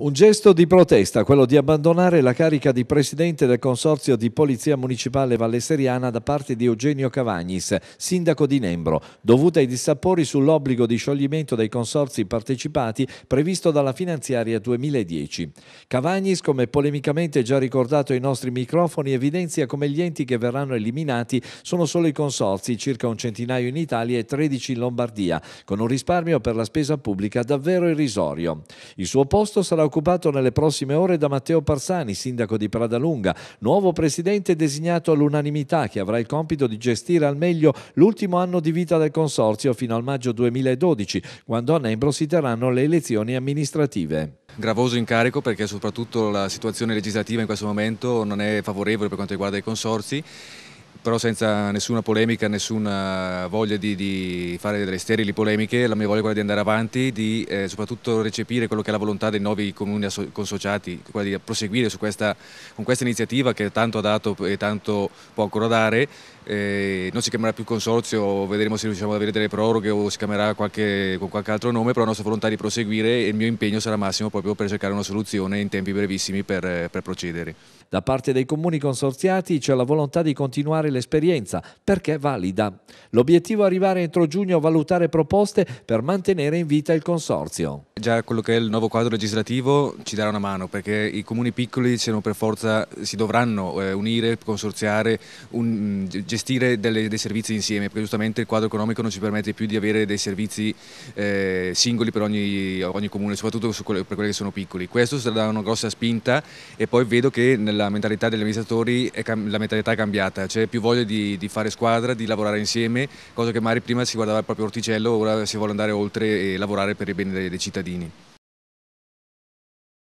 Un gesto di protesta, quello di abbandonare la carica di presidente del Consorzio di Polizia Municipale Vallesteriana da parte di Eugenio Cavagnis, sindaco di Nembro, dovuta ai dissapori sull'obbligo di scioglimento dei consorzi partecipati previsto dalla finanziaria 2010. Cavagnis, come polemicamente già ricordato ai nostri microfoni, evidenzia come gli enti che verranno eliminati sono solo i consorzi, circa un centinaio in Italia e 13 in Lombardia, con un risparmio per la spesa pubblica davvero irrisorio. Il suo posto sarà occupato nelle prossime ore da Matteo Parsani, sindaco di Pradalunga, nuovo presidente designato all'unanimità che avrà il compito di gestire al meglio l'ultimo anno di vita del Consorzio fino al maggio 2012, quando a Nembro si terranno le elezioni amministrative gravoso incarico perché soprattutto la situazione legislativa in questo momento non è favorevole per quanto riguarda i consorzi però senza nessuna polemica, nessuna voglia di, di, fare delle sterili polemiche, la mia voglia è quella di andare avanti, di eh, soprattutto recepire quello che è la volontà dei nuovi comuni consociati, quella di proseguire questa, con questa iniziativa che tanto ha dato e tanto può ancora dare, eh, non si chiamerà più consorzio, vedremo se riusciamo ad avere delle proroghe o si chiamerà qualche, con qualche altro nome, però la nostra volontà è di proseguire e il mio impegno sarà massimo proprio per cercare una soluzione in tempi brevissimi per, per procedere. Da parte dei comuni consorziati c'è la volontà di continuare fare l'esperienza, perché è valida. L'obiettivo è arrivare entro giugno a valutare proposte per mantenere in vita il consorzio. Già quello che è il nuovo quadro legislativo ci darà una mano, perché i comuni piccoli per forza, si dovranno eh, unire, consorziare, un, gestire delle, dei servizi insieme, perché giustamente il quadro economico non ci permette più di avere dei servizi eh, singoli per ogni, ogni comune, soprattutto quelli, per quelli che sono piccoli. Questo sarà una grossa spinta e poi vedo che nella mentalità degli amministratori è, la mentalità è cambiata, c'è cioè più più voglia di, di, fare squadra, di lavorare insieme, cosa che magari prima si guardava il proprio orticello, ora si vuole andare oltre e lavorare per il bene dei, dei cittadini.